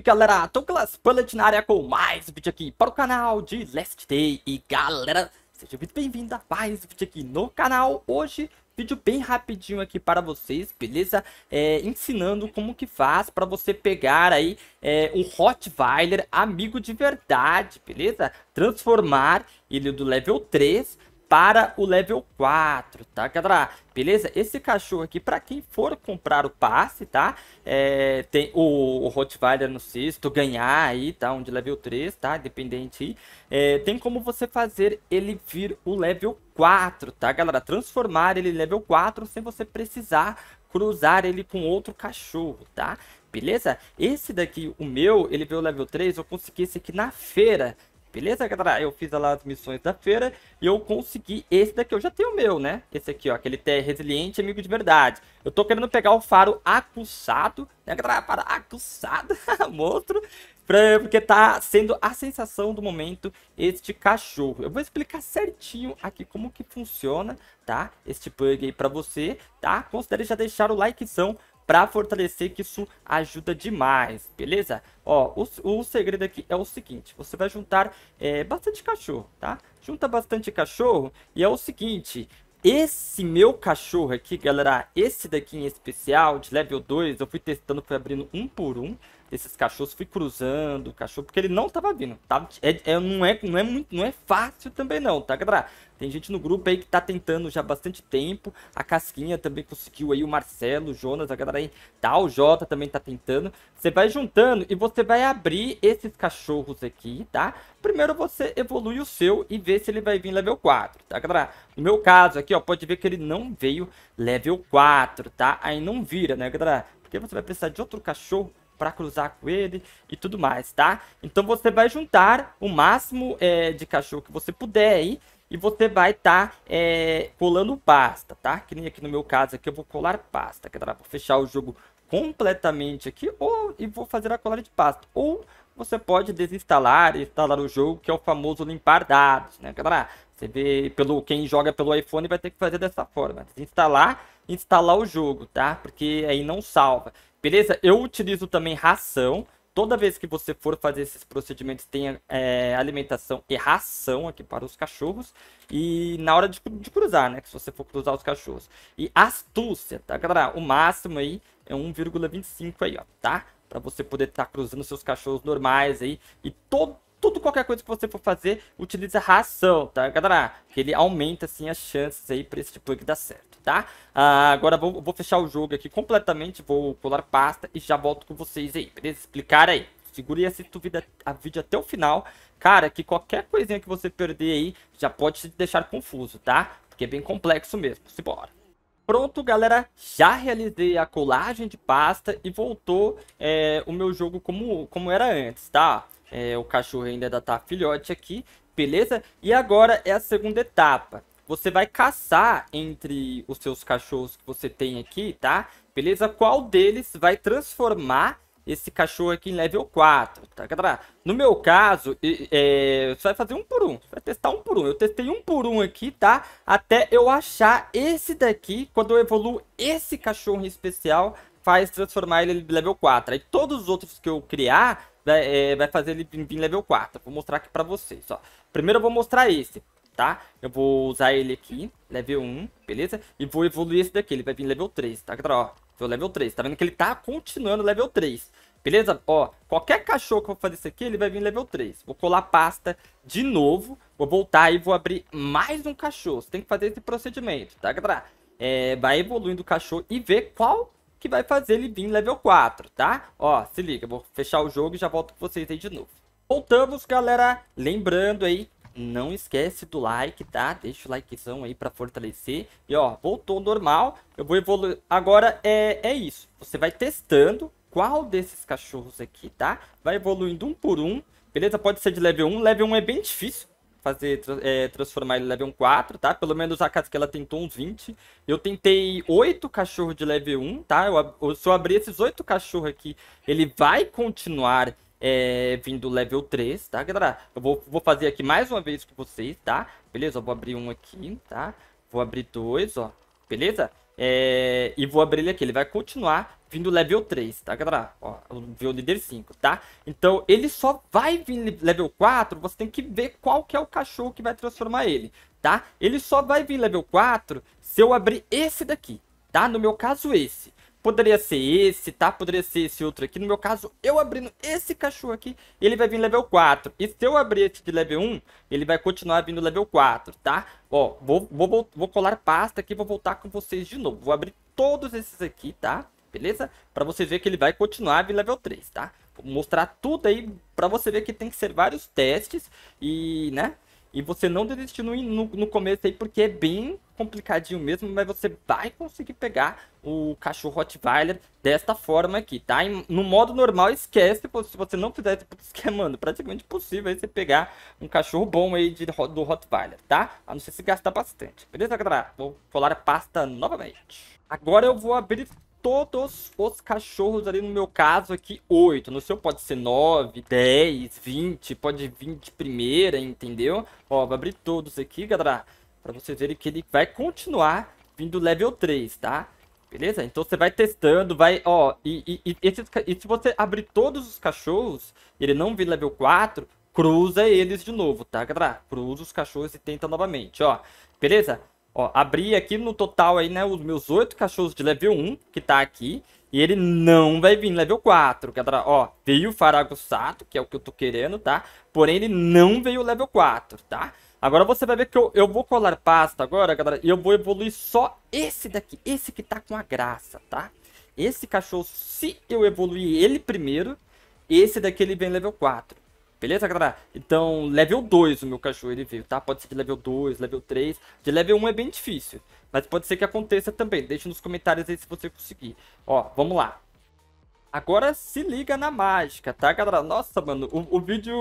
galera, tô Glass Bullet na área com mais vídeo aqui para o canal de Last Day E galera, seja muito bem-vindo a mais vídeo aqui no canal Hoje, vídeo bem rapidinho aqui para vocês, beleza? É, ensinando como que faz para você pegar aí é, um Rottweiler amigo de verdade, beleza? Transformar ele do level 3 para o level 4, tá, galera? Beleza? Esse cachorro aqui, para quem for comprar o passe, tá? É, tem o, o Rottweiler no sexto, ganhar aí, tá? Um de level 3, tá? Dependente aí. É, tem como você fazer ele vir o level 4, tá, galera? Transformar ele em level 4 sem você precisar cruzar ele com outro cachorro, tá? Beleza? Esse daqui, o meu, ele veio level 3, eu consegui esse aqui na feira, Beleza, galera? Eu fiz lá as missões da feira e eu consegui esse daqui. Eu já tenho o meu, né? Esse aqui, ó. Aquele T é resiliente amigo de verdade. Eu tô querendo pegar o faro acusado, né, galera? Para acusado, monstro. Pra, porque tá sendo a sensação do momento este cachorro. Eu vou explicar certinho aqui como que funciona, tá? Este bug aí pra você, tá? Considere já deixar o likezão para fortalecer que isso ajuda demais, beleza? Ó, o, o segredo aqui é o seguinte, você vai juntar é, bastante cachorro, tá? Junta bastante cachorro e é o seguinte, esse meu cachorro aqui, galera, esse daqui em especial, de level 2, eu fui testando, fui abrindo um por um, esses cachorros, fui cruzando o cachorro, porque ele não tava vindo. Tá? É, é, não, é, não, é muito, não é fácil também não, tá, galera? Tem gente no grupo aí que tá tentando já bastante tempo. A Casquinha também conseguiu aí, o Marcelo, o Jonas, a galera aí tá, o Jota também tá tentando. Você vai juntando e você vai abrir esses cachorros aqui, tá? Primeiro você evolui o seu e vê se ele vai vir level 4, tá, galera? No meu caso aqui, ó, pode ver que ele não veio level 4, tá? Aí não vira, né, galera? Porque você vai precisar de outro cachorro para cruzar com ele e tudo mais, tá? Então você vai juntar o máximo é, de cachorro que você puder aí e você vai estar tá, é, colando pasta, tá? Que nem aqui no meu caso aqui eu vou colar pasta, que dá para fechar o jogo completamente aqui ou e vou fazer a colar de pasta. Ou você pode desinstalar e instalar o jogo, que é o famoso limpar dados, né, galera? Você vê, pelo, quem joga pelo iPhone vai ter que fazer dessa forma, desinstalar, instalar o jogo, tá? Porque aí não salva. Beleza? Eu utilizo também ração. Toda vez que você for fazer esses procedimentos, tenha é, alimentação e ração aqui para os cachorros. E na hora de, de cruzar, né? Se você for cruzar os cachorros. E astúcia, tá, galera? O máximo aí é 1,25 aí, ó, tá? Para você poder estar tá cruzando seus cachorros normais aí. E todo tudo, qualquer coisa que você for fazer, utiliza ração, tá, galera? Que ele aumenta, assim, as chances aí pra esse tipo de dar certo, tá? Ah, agora vou, vou fechar o jogo aqui completamente, vou pular pasta e já volto com vocês aí, beleza? Explicar aí. Segura e assista o vídeo, a vídeo até o final. Cara, que qualquer coisinha que você perder aí, já pode te deixar confuso, tá? Porque é bem complexo mesmo. Simbora. Pronto, galera, já realizei a colagem de pasta e voltou é, o meu jogo como, como era antes, tá? É, o cachorro ainda está tá filhote aqui, beleza? E agora é a segunda etapa. Você vai caçar entre os seus cachorros que você tem aqui, tá? Beleza? Qual deles vai transformar esse cachorro aqui em level 4, tá? No meu caso, é, você vai fazer um por um, você vai testar um por um. Eu testei um por um aqui, tá? Até eu achar esse daqui, quando eu evoluo esse cachorro especial, faz transformar ele em level 4. Aí todos os outros que eu criar, vai, é, vai fazer ele vir level 4. Vou mostrar aqui pra vocês, ó. Primeiro eu vou mostrar esse, tá? Eu vou usar ele aqui, level 1, beleza? E vou evoluir esse daqui, ele vai vir level 3, tá, galera? Ó, foi level 3, tá vendo que ele tá continuando level 3, beleza? Ó, qualquer cachorro que eu fazer isso aqui, ele vai vir level 3. Vou colar pasta de novo, vou voltar e vou abrir mais um cachorro. Você tem que fazer esse procedimento, tá, galera? É, vai evoluindo o cachorro e ver qual que vai fazer ele vir level 4, tá? Ó, se liga, vou fechar o jogo e já volto com vocês aí de novo. Voltamos, galera. Lembrando aí, não esquece do like, tá? Deixa o likezão aí pra fortalecer. E ó, voltou normal. Eu vou evoluir. Agora é, é isso. Você vai testando qual desses cachorros aqui, tá? Vai evoluindo um por um. Beleza? Pode ser de level 1. Level 1 é bem difícil fazer é, transformar ele em level 4, tá? Pelo menos a casa que ela tentou uns 20. Eu tentei 8 cachorros de level 1, tá? Eu, eu, se eu abrir esses 8 cachorros aqui, ele vai continuar é, vindo level 3, tá, galera? Eu vou, vou fazer aqui mais uma vez com vocês, tá? Beleza? Eu vou abrir um aqui, tá? Vou abrir dois, ó. Beleza? É, e vou abrir ele aqui. Ele vai continuar vindo level 3, tá, galera? Ó, veio o líder 5, tá? Então, ele só vai vir level 4, você tem que ver qual que é o cachorro que vai transformar ele, tá? Ele só vai vir level 4 se eu abrir esse daqui, tá? No meu caso, esse. Poderia ser esse, tá? Poderia ser esse outro aqui. No meu caso, eu abrindo esse cachorro aqui, ele vai vir level 4. E se eu abrir esse de level 1, ele vai continuar vindo level 4, tá? Ó, vou, vou, vou colar pasta aqui e vou voltar com vocês de novo. Vou abrir todos esses aqui, tá? Beleza? Pra vocês verem que ele vai continuar vindo level 3, tá? Vou mostrar tudo aí pra você ver que tem que ser vários testes e, né? E você não desistir no, no, no, começo aí, porque é bem complicadinho mesmo, mas você vai conseguir pegar o cachorro Rottweiler desta forma aqui, tá? E no modo normal, esquece, se você não fizer isso, esquemando, é, praticamente impossível aí você pegar um cachorro bom aí de, do Rottweiler, tá? A não ser se gastar bastante. Beleza, galera? Vou colar a pasta novamente. Agora eu vou abrir todos os cachorros ali, no meu caso aqui, oito. No seu pode ser nove, dez, vinte, pode vir de primeira, entendeu? Ó, vou abrir todos aqui, galera, pra vocês verem que ele vai continuar vindo level 3, tá? Beleza? Então você vai testando, vai, ó, e, e, e, esses, e se você abrir todos os cachorros e ele não vir level 4, cruza eles de novo, tá, galera? Cruza os cachorros e tenta novamente, ó. Beleza? Ó, abri aqui no total aí, né, os meus oito cachorros de level 1, que tá aqui. E ele não vai vir level 4, galera. É ó, veio o Farago Sato, que é o que eu tô querendo, tá? Porém, ele não veio level 4, tá? Agora você vai ver que eu, eu vou colar pasta agora, galera. E eu vou evoluir só esse daqui. Esse que tá com a graça, tá? Esse cachorro, se eu evoluir ele primeiro, esse daqui ele vem level 4. Beleza, galera? Então, level 2 o meu cachorro ele veio, tá? Pode ser de level 2, level 3. De level 1 é bem difícil. Mas pode ser que aconteça também. Deixe nos comentários aí se você conseguir. Ó, vamos lá. Agora se liga na mágica, tá, galera? Nossa, mano, o, o vídeo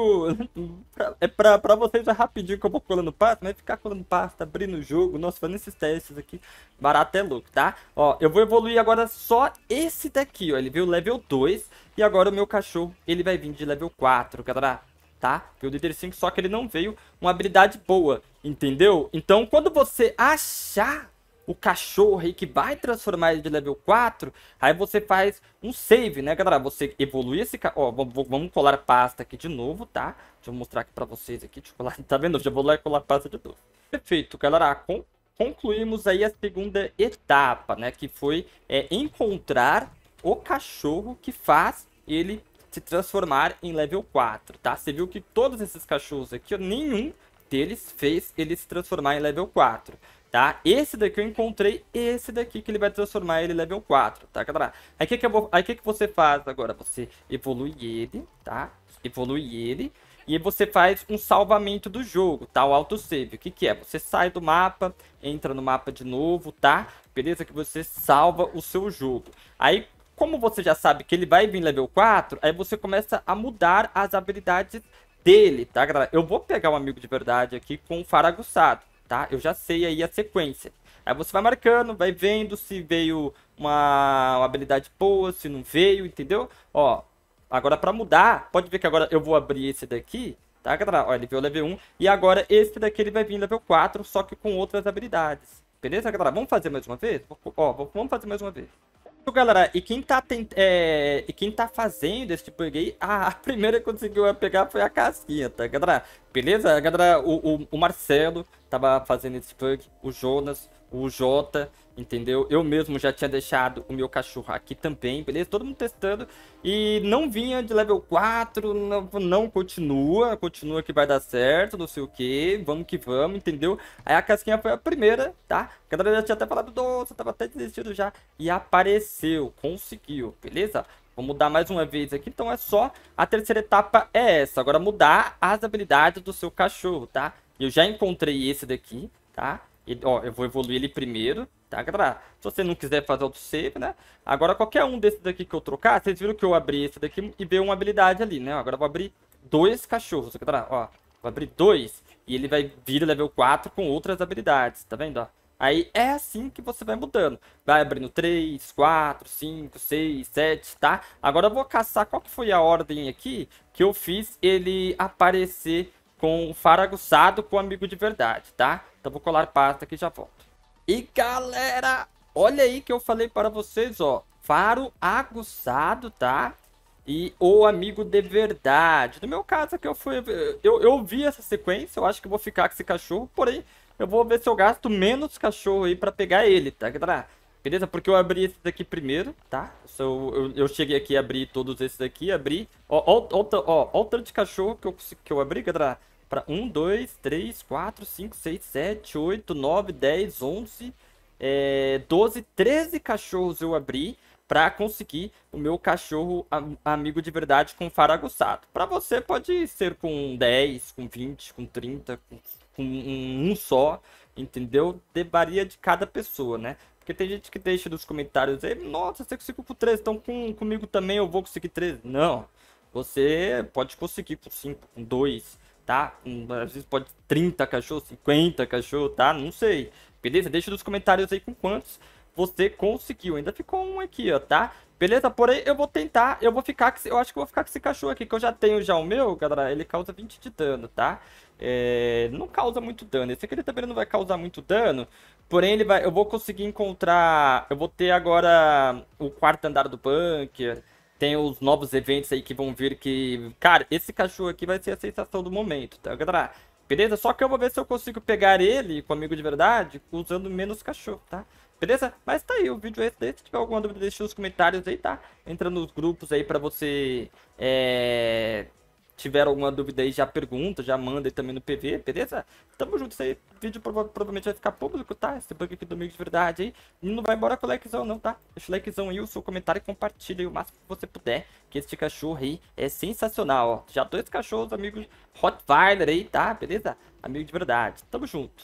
é pra, pra vocês é rapidinho que eu vou colando pasta, mas ficar colando pasta, abrindo o jogo, nossa, fazendo esses testes aqui, barato é louco, tá? Ó, eu vou evoluir agora só esse daqui, ó, ele veio level 2 e agora o meu cachorro, ele vai vir de level 4, galera tá? E o líder 5, só que ele não veio uma habilidade boa, entendeu? Então, quando você achar o cachorro aí que vai transformar ele de level 4, aí você faz um save, né, galera? Você evolui esse... Ó, vamos colar pasta aqui de novo, tá? Deixa eu mostrar aqui pra vocês aqui, deixa colar... Tá vendo? já vou lá e colar pasta de novo. Perfeito, galera. Com... Concluímos aí a segunda etapa, né? Que foi é, encontrar o cachorro que faz ele se transformar em level 4, tá? Você viu que todos esses cachorros aqui, nenhum deles fez ele se transformar em level 4, tá? Esse daqui eu encontrei, esse daqui que ele vai transformar ele em level 4, tá, galera? Aí o que, que, vou... aí, que, que você faz agora? Você evolui ele, tá? Evolui ele. E você faz um salvamento do jogo, tá? O autosave. O que, que é? Você sai do mapa, entra no mapa de novo, tá? Beleza? Que você salva o seu jogo. Aí, como você já sabe que ele vai vir level 4, aí você começa a mudar as habilidades dele, tá, galera? Eu vou pegar um amigo de verdade aqui com o faraguçado, tá? Eu já sei aí a sequência. Aí você vai marcando, vai vendo se veio uma, uma habilidade boa, se não veio, entendeu? Ó, agora para mudar, pode ver que agora eu vou abrir esse daqui, tá, galera? Ó, ele veio level 1 e agora esse daqui ele vai vir level 4, só que com outras habilidades. Beleza, galera? Vamos fazer mais uma vez? Ó, vamos fazer mais uma vez. Tipo, galera, e quem tá, tent... é... e quem tá fazendo esse bug tipo ah, a primeira que conseguiu pegar foi a casquinha, tá, galera? Beleza? Galera, o, o, o Marcelo tava fazendo esse bug o Jonas, o Jota, Entendeu? Eu mesmo já tinha deixado o meu cachorro aqui também, beleza? Todo mundo testando. E não vinha de level 4, não, não continua, continua que vai dar certo, não sei o que, vamos que vamos, entendeu? Aí a casquinha foi a primeira, tá? A galera já tinha até falado, nossa, tava até desistido já. E apareceu, conseguiu, beleza? Vamos mudar mais uma vez aqui, então é só a terceira etapa é essa. Agora mudar as habilidades do seu cachorro, tá? Eu já encontrei esse daqui, tá? Ele, ó, eu vou evoluir ele primeiro, tá, galera? Se você não quiser fazer outro save né? Agora, qualquer um desses daqui que eu trocar, vocês viram que eu abri esse daqui e veio uma habilidade ali, né? Agora eu vou abrir dois cachorros, galera, ó. Vou abrir dois e ele vai vir level 4 com outras habilidades, tá vendo, ó? Aí é assim que você vai mudando. Vai abrindo 3, 4, 5, 6, 7, tá? Agora eu vou caçar qual que foi a ordem aqui que eu fiz ele aparecer com faraguzado com amigo de verdade, tá? Então vou colar pasta aqui e já volto. E galera, olha aí que eu falei para vocês, ó. Faro aguçado, tá? E o amigo de verdade. No meu caso aqui eu fui... Eu, eu vi essa sequência, eu acho que vou ficar com esse cachorro, porém... Eu vou ver se eu gasto menos cachorro aí para pegar ele, tá, galera? Beleza? Porque eu abri esses aqui primeiro, tá? So, eu, eu cheguei aqui e abri todos esses aqui, abri... Ó, ó, ó, ó, ó o tanto de cachorro que eu, que eu abri, galera. Pra 1, 2, 3, 4, 5, 6, 7, 8, 9, 10, 11, é, 12, 13 cachorros eu abri pra conseguir o meu cachorro amigo de verdade com faraguçado. Pra você pode ser com 10, com 20, com 30, com, com um, um só, entendeu? De, varia de cada pessoa, né? Porque tem gente que deixa nos comentários aí, nossa, você conseguiu por 13, então com, comigo também eu vou conseguir 13. Não, você pode conseguir por 5, com 2, tá? Às vezes pode 30 cachorros, 50 cachorros, tá? Não sei. Beleza? Deixa nos comentários aí com quantos você conseguiu. Ainda ficou um aqui, ó, tá? Beleza? Porém, eu vou tentar, eu vou ficar, eu acho que eu vou ficar com esse cachorro aqui, que eu já tenho já o meu, galera, ele causa 20 de dano, tá? É, não causa muito dano, esse aqui ele também não vai causar muito dano, porém ele vai, eu vou conseguir encontrar, eu vou ter agora o quarto andar do bunker, tem os novos eventos aí que vão vir que, cara, esse cachorro aqui vai ser a sensação do momento, tá, galera? Beleza? Só que eu vou ver se eu consigo pegar ele com amigo de verdade usando menos cachorro, tá? Beleza? Mas tá aí o vídeo é esse daí. Se tiver alguma dúvida, deixa nos comentários aí, tá? Entra nos grupos aí pra você... É... Tiver alguma dúvida aí, já pergunta, já manda aí também no PV, beleza? Tamo junto, isso aí. O vídeo prova provavelmente vai ficar público, tá? Esse bug aqui do amigo de Verdade aí. Não vai embora com o likezão não, tá? Deixa o likezão aí, o seu comentário e compartilha aí o máximo que você puder. Que esse cachorro aí é sensacional, ó. Já dois cachorros, amigos Rottweiler aí, tá? Beleza? Amigo de verdade. Tamo junto.